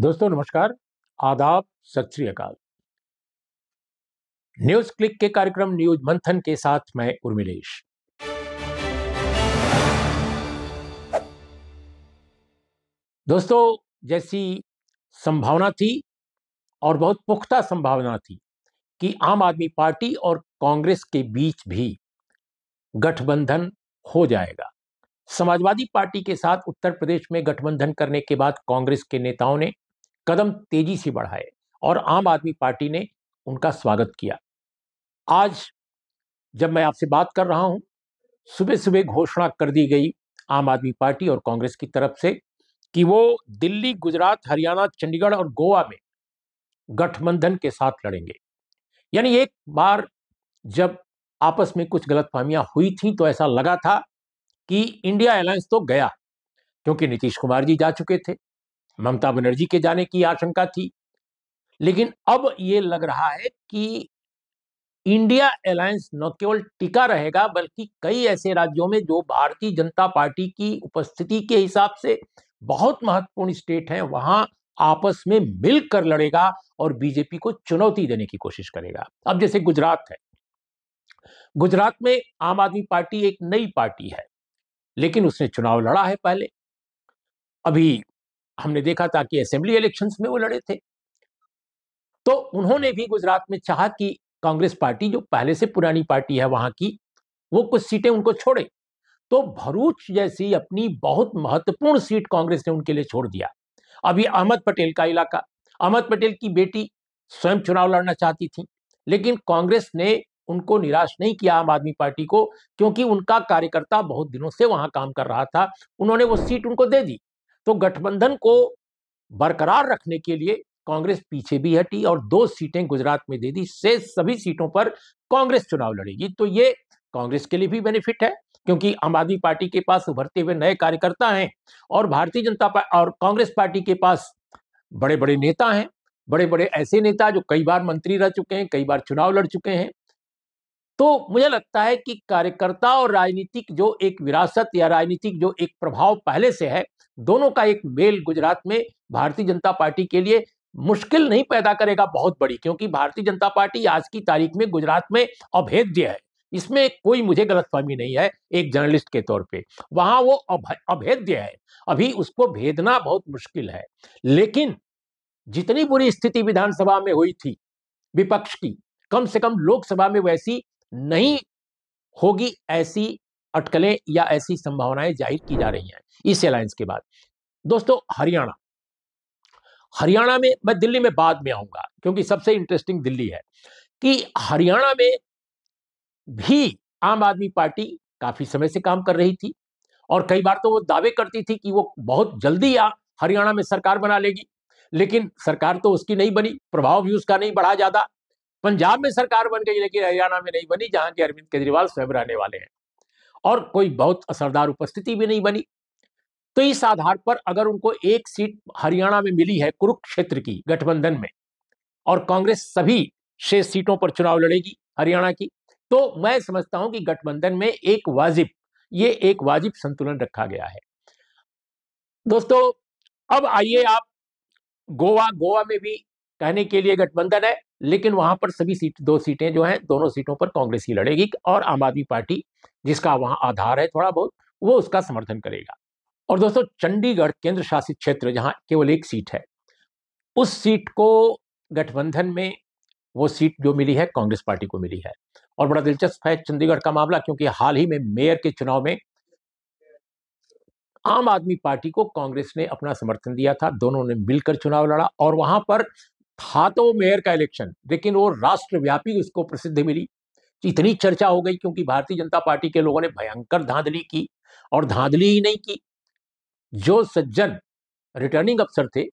दोस्तों नमस्कार आदाब सत श्रीकाल न्यूज क्लिक के कार्यक्रम न्यूज मंथन के साथ मैं उर्मिलेश दोस्तों जैसी संभावना थी और बहुत पुख्ता संभावना थी कि आम आदमी पार्टी और कांग्रेस के बीच भी गठबंधन हो जाएगा समाजवादी पार्टी के साथ उत्तर प्रदेश में गठबंधन करने के बाद कांग्रेस के नेताओं ने कदम तेजी से बढ़ाए और आम आदमी पार्टी ने उनका स्वागत किया आज जब मैं आपसे बात कर रहा हूं सुबह सुबह घोषणा कर दी गई आम आदमी पार्टी और कांग्रेस की तरफ से कि वो दिल्ली गुजरात हरियाणा चंडीगढ़ और गोवा में गठबंधन के साथ लड़ेंगे यानी एक बार जब आपस में कुछ गलतफहमियां हुई थी तो ऐसा लगा था कि इंडिया अलायंस तो गया क्योंकि नीतीश कुमार जी जा चुके थे ममता बनर्जी के जाने की आशंका थी लेकिन अब ये लग रहा है कि इंडिया अलायंस न केवल टिका रहेगा बल्कि कई ऐसे राज्यों में जो भारतीय जनता पार्टी की उपस्थिति के हिसाब से बहुत महत्वपूर्ण स्टेट हैं वहां आपस में मिलकर लड़ेगा और बीजेपी को चुनौती देने की कोशिश करेगा अब जैसे गुजरात है गुजरात में आम आदमी पार्टी एक नई पार्टी है लेकिन उसने चुनाव लड़ा है पहले अभी हमने देखा था कि असेंबली इलेक्शंस में वो लड़े थे तो उन्होंने भी गुजरात में चाहा कि कांग्रेस पार्टी जो पहले से पुरानी पार्टी है वहां की वो कुछ सीटें उनको छोड़े तो भरूच जैसी अपनी बहुत महत्वपूर्ण सीट कांग्रेस ने उनके लिए छोड़ दिया अभी अहमद पटेल का इलाका अहमद पटेल की बेटी स्वयं चुनाव लड़ना चाहती थी लेकिन कांग्रेस ने उनको निराश नहीं किया आम आदमी पार्टी को क्योंकि उनका कार्यकर्ता बहुत दिनों से वहां काम कर रहा था उन्होंने वो सीट उनको दे दी तो गठबंधन को बरकरार रखने के लिए कांग्रेस पीछे भी हटी और दो सीटें गुजरात में दे दी से सभी सीटों पर कांग्रेस चुनाव लड़ेगी तो ये कांग्रेस के लिए भी बेनिफिट है क्योंकि आम आदमी पार्टी के पास उभरते हुए नए कार्यकर्ता हैं और भारतीय जनता और कांग्रेस पार्टी के पास बड़े बड़े नेता हैं बड़े बड़े ऐसे नेता जो कई बार मंत्री रह चुके हैं कई बार चुनाव लड़ चुके हैं तो मुझे लगता है कि कार्यकर्ता और राजनीतिक जो एक विरासत या राजनीतिक जो एक प्रभाव पहले से है दोनों का एक मेल गुजरात में भारतीय जनता पार्टी के लिए मुश्किल नहीं पैदा करेगा बहुत बड़ी क्योंकि भारतीय जनता पार्टी आज की तारीख में गुजरात में अभेद्य है इसमें कोई मुझे गलतफहमी नहीं है एक जर्नलिस्ट के तौर पे वहां वो अभेद्य है अभी उसको भेदना बहुत मुश्किल है लेकिन जितनी बुरी स्थिति विधानसभा में हुई थी विपक्ष की कम से कम लोकसभा में वैसी नहीं होगी ऐसी अटकलें या ऐसी संभावनाएं जाहिर की जा रही हैं इस अलायंस के बाद दोस्तों हरियाणा हरियाणा में मैं दिल्ली में बाद में आऊंगा क्योंकि सबसे इंटरेस्टिंग दिल्ली है कि हरियाणा में भी आम आदमी पार्टी काफी समय से काम कर रही थी और कई बार तो वो दावे करती थी कि वो बहुत जल्दी हरियाणा में सरकार बना लेगी लेकिन सरकार तो उसकी नहीं बनी प्रभाव भी उसका नहीं बढ़ा ज्यादा पंजाब में सरकार बन गई लेकिन हरियाणा में नहीं बनी जहां के अरविंद केजरीवाल स्वयं रहने वाले हैं और कोई बहुत असरदार उपस्थिति भी नहीं बनी तो इस आधार पर अगर उनको एक सीट हरियाणा में मिली है कुरुक्षेत्र की गठबंधन में और कांग्रेस सभी शेष सीटों पर चुनाव लड़ेगी हरियाणा की तो मैं समझता हूं कि गठबंधन में एक वाजिब ये एक वाजिब संतुलन रखा गया है दोस्तों अब आइए आप गोवा गोवा में भी कहने के लिए गठबंधन है लेकिन वहां पर सभी सीट दो सीटें जो हैं दोनों सीटों पर कांग्रेस ही लड़ेगी और आम आदमी पार्टी जिसका वहां आधार है थोड़ा बहुत वो उसका समर्थन करेगा और दोस्तों चंडीगढ़ केंद्र शासित क्षेत्र जहां केवल एक सीट है उस सीट को गठबंधन में वो सीट जो मिली है कांग्रेस पार्टी को मिली है और बड़ा दिलचस्प है चंडीगढ़ का मामला क्योंकि हाल ही में मेयर के चुनाव में आम आदमी पार्टी को कांग्रेस ने अपना समर्थन दिया था दोनों ने मिलकर चुनाव लड़ा और वहां पर था तो मेयर का इलेक्शन लेकिन वो राष्ट्रव्यापी उसको प्रसिद्धि मिली इतनी चर्चा हो गई क्योंकि भारतीय जनता पार्टी के लोगों ने भयंकर धांधली की और धांधली ही नहीं की जो सज्जन रिटर्निंग अफसर थे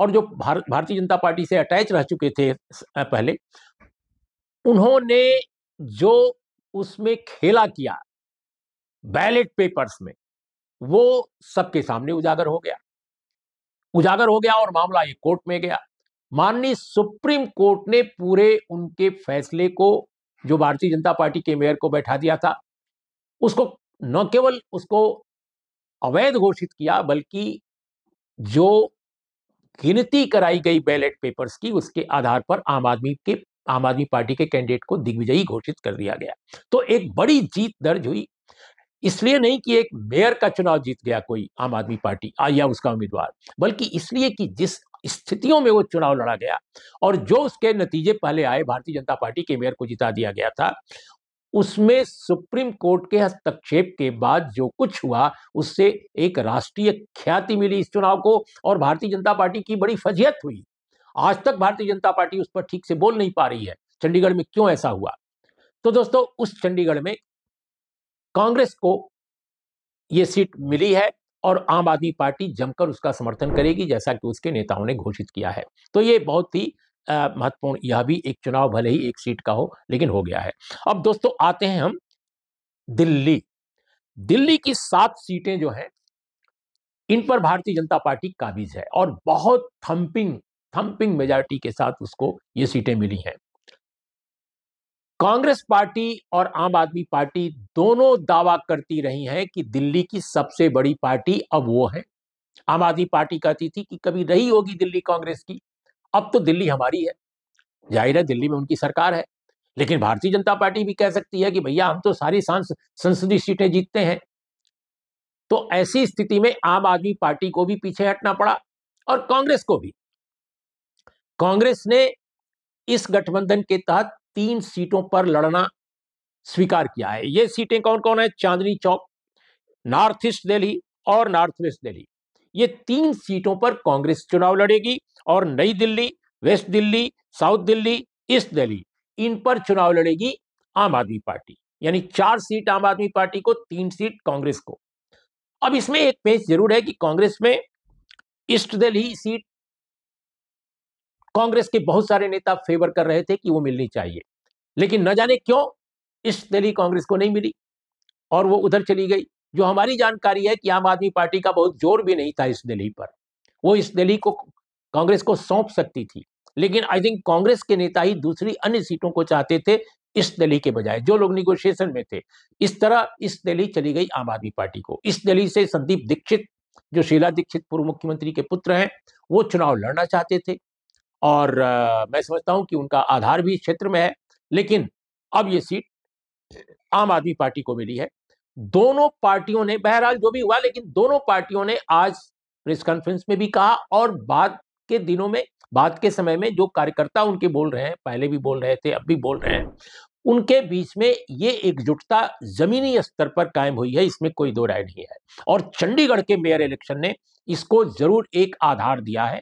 और जो भार, भारतीय जनता पार्टी से अटैच रह चुके थे पहले उन्होंने जो उसमें खेला किया बैलेट पेपर्स में वो सबके सामने उजागर हो गया उजागर हो गया और मामला ये कोर्ट में गया माननीय सुप्रीम कोर्ट ने पूरे उनके फैसले को जो भारतीय जनता पार्टी के मेयर को बैठा दिया था उसको न केवल उसको अवैध घोषित किया बल्कि जो गिनती कराई गई बैलेट पेपर्स की उसके आधार पर आम आदमी के आम आदमी पार्टी के कैंडिडेट को दिग्विजयी घोषित कर दिया गया तो एक बड़ी जीत दर्ज हुई इसलिए नहीं कि एक मेयर का चुनाव जीत गया कोई आम आदमी पार्टी या उसका उम्मीदवार बल्कि इसलिए कि जिस स्थितियों में वो चुनाव लड़ा गया और जो उसके नतीजे पहले आए भारतीय जनता पार्टी के मेयर को जिता दिया गया था उसमें सुप्रीम कोर्ट के हस्तक्षेप के बाद जो कुछ हुआ उससे एक राष्ट्रीय ख्याति मिली इस चुनाव को और भारतीय जनता पार्टी की बड़ी फजीहत हुई आज तक भारतीय जनता पार्टी उस पर ठीक से बोल नहीं पा रही है चंडीगढ़ में क्यों ऐसा हुआ तो दोस्तों उस चंडीगढ़ में कांग्रेस को ये सीट मिली है और आम आदमी पार्टी जमकर उसका समर्थन करेगी जैसा कि उसके नेताओं ने घोषित किया है तो ये बहुत ही महत्वपूर्ण यह भी एक चुनाव भले ही एक सीट का हो लेकिन हो गया है अब दोस्तों आते हैं हम दिल्ली दिल्ली की सात सीटें जो हैं इन पर भारतीय जनता पार्टी काबिज है और बहुत थम्पिंग थम्पिंग मेजॉरिटी के साथ उसको ये सीटें मिली हैं कांग्रेस पार्टी और आम आदमी पार्टी दोनों दावा करती रही हैं कि दिल्ली की सबसे बड़ी पार्टी अब वो है आम आदमी पार्टी कहती थी कि कभी रही होगी दिल्ली कांग्रेस की अब तो दिल्ली हमारी है जाहिर है दिल्ली में उनकी सरकार है लेकिन भारतीय जनता पार्टी भी कह सकती है कि भैया हम तो सारी संसदीय सीटें जीतते हैं तो ऐसी स्थिति में आम आदमी पार्टी को भी पीछे हटना पड़ा और कांग्रेस को भी कांग्रेस ने इस गठबंधन के तहत तीन सीटों पर लड़ना स्वीकार किया है ये सीटें कौन कौन है चांदनी चौक नॉर्थ ईस्ट दिल्ली और नॉर्थ वेस्ट दिल्ली ये तीन सीटों पर कांग्रेस चुनाव लड़ेगी और Nai Delhi west Delhi south Delhi east Delhi इन पर चुनाव लड़ेगी आम आदमी पार्टी यानी चार सीट आम आदमी पार्टी को तीन सीट कांग्रेस को अब इसमें एक पेज जरूर है कि कांग्रेस में ईस्ट दिल्ली सीट कांग्रेस के बहुत सारे नेता फेवर कर रहे थे कि वो मिलनी चाहिए लेकिन न जाने क्यों इस दिल्ली कांग्रेस को नहीं मिली और वो उधर चली गई जो हमारी जानकारी है कि आम आदमी पार्टी का बहुत जोर भी नहीं था इस दिल्ली पर वो इस दिल्ली को कांग्रेस को सौंप सकती थी लेकिन आई थिंक कांग्रेस के नेता ही दूसरी अन्य सीटों को चाहते थे इस दिल्ली के बजाय जो लोग निगोशिएशन में थे इस तरह इस दिल्ली चली गई आम आदमी पार्टी को इस दिल्ली से संदीप दीक्षित जो शीला दीक्षित पूर्व मुख्यमंत्री के पुत्र हैं वो चुनाव लड़ना चाहते थे और आ, मैं समझता हूं कि उनका आधार भी इस क्षेत्र में है लेकिन अब ये सीट आम आदमी पार्टी को मिली है दोनों पार्टियों ने बहरहाल जो भी हुआ लेकिन दोनों पार्टियों ने आज प्रेस कॉन्फ्रेंस में भी कहा और बाद के दिनों में बाद के समय में जो कार्यकर्ता उनके बोल रहे हैं पहले भी बोल रहे थे अब भी बोल रहे हैं उनके बीच में ये एकजुटता जमीनी स्तर पर कायम हुई है इसमें कोई दो राय नहीं है और चंडीगढ़ के मेयर इलेक्शन ने इसको जरूर एक आधार दिया है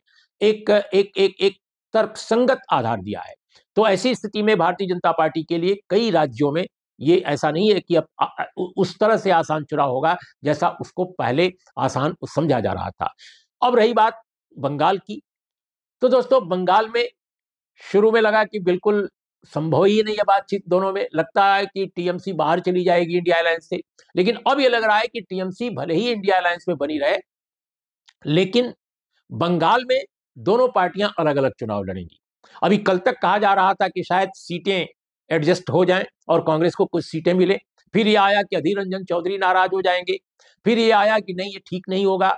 एक एक एक एक तर्कसंगत आधार दिया है तो ऐसी स्थिति में भारतीय जनता पार्टी के लिए कई राज्यों में ये ऐसा नहीं है कि अब उस तरह से आसान चुनाव होगा जैसा उसको पहले आसान समझा जा रहा था अब रही बात बंगाल की तो दोस्तों बंगाल में शुरू में लगा कि बिल्कुल संभव ही नहीं है बातचीत दोनों में लगता है कि टीएमसी बाहर चली जाएगी इंडिया अलायंस से लेकिन अब यह लग रहा है कि टीएमसी भले ही इंडिया अलायंस में बनी रहे लेकिन बंगाल में दोनों पार्टियां अलग अलग चुनाव लड़ेंगी अभी कल तक कहा जा रहा था कि शायद सीटें एडजस्ट हो जाएं और कांग्रेस को कुछ सीटें मिले फिर ये आया कि अधीर रंजन चौधरी नाराज हो जाएंगे फिर ये आया कि नहीं ये ठीक नहीं होगा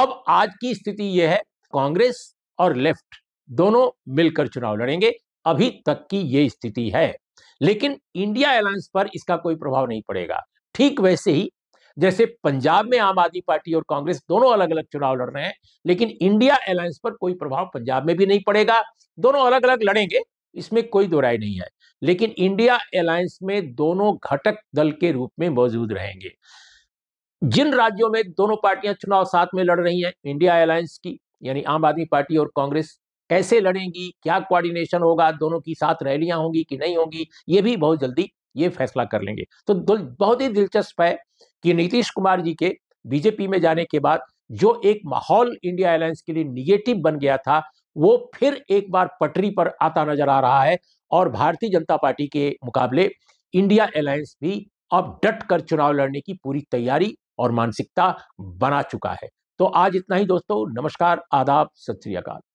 अब आज की स्थिति यह है कांग्रेस और लेफ्ट दोनों मिलकर चुनाव लड़ेंगे अभी तक की ये स्थिति है लेकिन इंडिया अलायंस पर इसका कोई प्रभाव नहीं पड़ेगा ठीक वैसे ही जैसे पंजाब में आम आदमी पार्टी और कांग्रेस दोनों अलग अलग चुनाव लड़ रहे हैं लेकिन इंडिया अलायंस पर कोई प्रभाव पंजाब में भी नहीं पड़ेगा दोनों अलग अलग लड़ेंगे इसमें कोई दो राय नहीं है लेकिन इंडिया अलायंस में दोनों घटक दल के रूप में मौजूद रहेंगे जिन राज्यों में दोनों पार्टियां चुनाव साथ में लड़ रही हैं इंडिया अलायंस की यानी आम आदमी पार्टी और कांग्रेस कैसे लड़ेंगी क्या कोऑर्डिनेशन होगा दोनों की साथ रैलियां होंगी कि नहीं होंगी ये भी बहुत जल्दी ये फैसला कर लेंगे तो बहुत ही दिलचस्प है कि नीतीश कुमार जी के बीजेपी में जाने के बाद जो एक माहौल इंडिया एयरलाइंस के लिए निगेटिव बन गया था वो फिर एक बार पटरी पर आता नजर आ रहा है और भारतीय जनता पार्टी के मुकाबले इंडिया एलायंस भी अब डट कर चुनाव लड़ने की पूरी तैयारी और मानसिकता बना चुका है तो आज इतना ही दोस्तों नमस्कार आदाब सत श्री अकाल